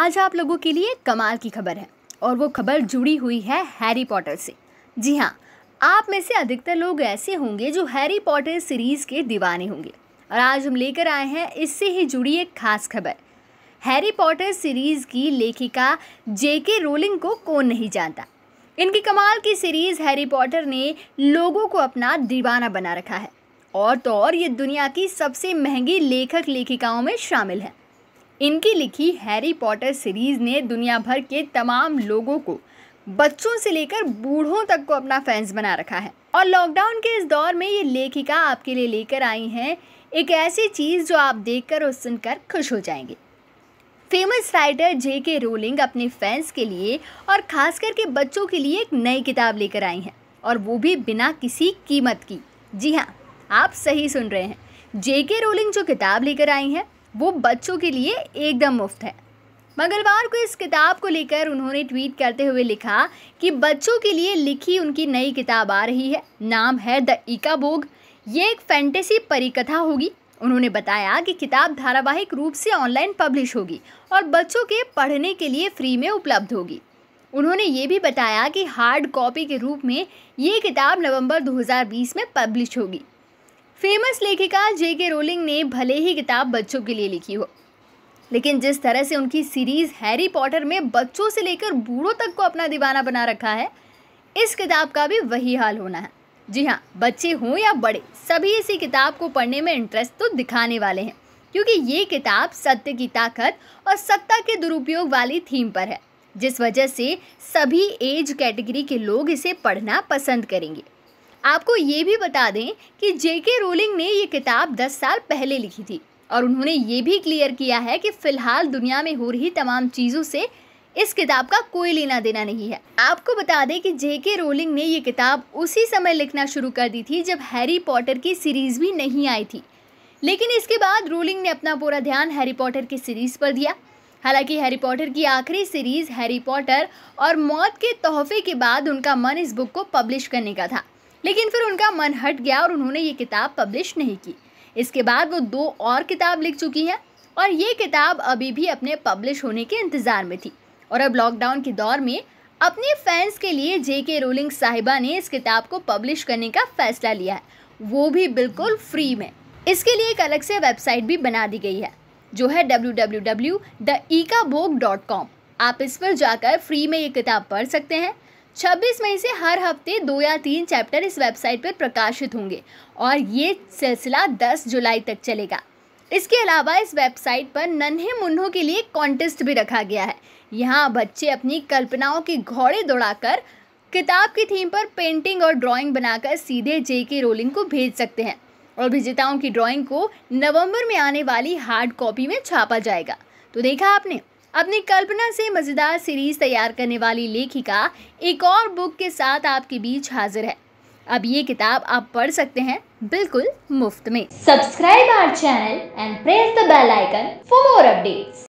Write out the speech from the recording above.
आज आप लोगों के लिए कमाल की खबर है और वो खबर जुड़ी हुई है हैरी पॉटर से जी हाँ आप में से अधिकतर लोग ऐसे होंगे जो हैरी पॉटर सीरीज़ के दीवाने होंगे और आज हम लेकर आए हैं इससे ही जुड़ी एक खास खबर हैरी पॉटर सीरीज़ की लेखिका जेके रोलिंग को कौन नहीं जानता इनकी कमाल की सीरीज़ हैरी पॉटर ने लोगों को अपना दीवाना बना रखा है और तो और ये दुनिया की सबसे महंगी लेखक लेखिकाओं में शामिल है इनकी लिखी हैरी पॉटर सीरीज़ ने दुनिया भर के तमाम लोगों को बच्चों से लेकर बूढ़ों तक को अपना फैंस बना रखा है और लॉकडाउन के इस दौर में ये लेखिका आपके लिए लेकर आई हैं एक ऐसी चीज़ जो आप देखकर और सुनकर खुश हो जाएंगे फेमस राइटर जे के रोलिंग अपने फैंस के लिए और ख़ास करके बच्चों के लिए एक नई किताब लेकर आई हैं और वो भी बिना किसी कीमत की जी हाँ आप सही सुन रहे हैं जे के रोलिंग जो किताब लेकर आई हैं वो बच्चों के लिए एकदम मुफ्त है मंगलवार को इस किताब को लेकर उन्होंने ट्वीट करते हुए लिखा कि बच्चों के लिए लिखी उनकी नई किताब आ रही है नाम है द इका बोग ये एक फैंटेसी परिकथा होगी उन्होंने बताया कि किताब धारावाहिक रूप से ऑनलाइन पब्लिश होगी और बच्चों के पढ़ने के लिए फ्री में उपलब्ध होगी उन्होंने ये भी बताया कि हार्ड कॉपी के रूप में ये किताब नवंबर 2020 में पब्लिश होगी फेमस लेखिका जे के रोलिंग ने भले ही किताब बच्चों के लिए लिखी हो लेकिन जिस तरह से उनकी सीरीज़ हैरी पॉटर में बच्चों से लेकर बूढ़ों तक को अपना दीवाना बना रखा है इस किताब का भी वही हाल होना है जी हाँ बच्चे हों या बड़े सभी इसी किताब को पढ़ने में इंटरेस्ट तो दिखाने वाले हैं क्योंकि ये किताब सत्य की ताकत और सत्ता के दुरुपयोग वाली थीम पर है जिस वजह से सभी एज कैटेगरी के लोग इसे पढ़ना पसंद करेंगे आपको ये भी बता दें कि जेके रोलिंग ने ये किताब 10 साल पहले लिखी थी और उन्होंने ये भी क्लियर किया है कि फ़िलहाल दुनिया में हो रही तमाम चीज़ों से इस किताब का कोई लेना देना नहीं है आपको बता दें कि जेके रोलिंग ने ये किताब उसी समय लिखना शुरू कर दी थी जब हैरी पॉटर की सीरीज़ भी नहीं आई थी लेकिन इसके बाद रोलिंग ने अपना पूरा ध्यान हैरी पॉटर की सीरीज़ पर दिया हालांकि हैरी पॉटर की आखिरी सीरीज़ हैरी पॉटर और मौत के तोहफे के बाद उनका मन इस बुक को पब्लिश करने का था लेकिन फिर उनका मन हट गया और उन्होंने ये किताब पब्लिश नहीं की इसके बाद वो दो और किताब लिख चुकी हैं और ये किताब अभी भी अपने पब्लिश होने के इंतज़ार में थी और अब लॉकडाउन के दौर में अपने फैंस के लिए जे के रोलिंग साहिबा ने इस किताब को पब्लिश करने का फैसला लिया है वो भी बिल्कुल फ्री में इसके लिए एक अलग से वेबसाइट भी बना दी गई है जो है डब्ल्यू e आप इस पर जाकर फ्री में ये किताब पढ़ सकते हैं 26 मई से हर हफ्ते दो या तीन चैप्टर इस वेबसाइट पर प्रकाशित होंगे और ये सिलसिला 10 जुलाई तक चलेगा इसके अलावा इस वेबसाइट पर नन्हे मुन्हों के लिए कॉन्टेस्ट भी रखा गया है यहाँ बच्चे अपनी कल्पनाओं के घोड़े दौड़ाकर किताब की थीम पर पेंटिंग और ड्राइंग बनाकर सीधे जे के रोलिंग को भेज सकते हैं और विजेताओं की ड्राइंग को नवंबर में आने वाली हार्ड कॉपी में छापा जाएगा तो देखा आपने अपनी कल्पना से मज़ेदार सीरीज तैयार करने वाली लेखिका एक और बुक के साथ आपके बीच हाजिर है अब ये किताब आप पढ़ सकते हैं बिल्कुल मुफ्त में subscribe our channel and press the bell icon for more updates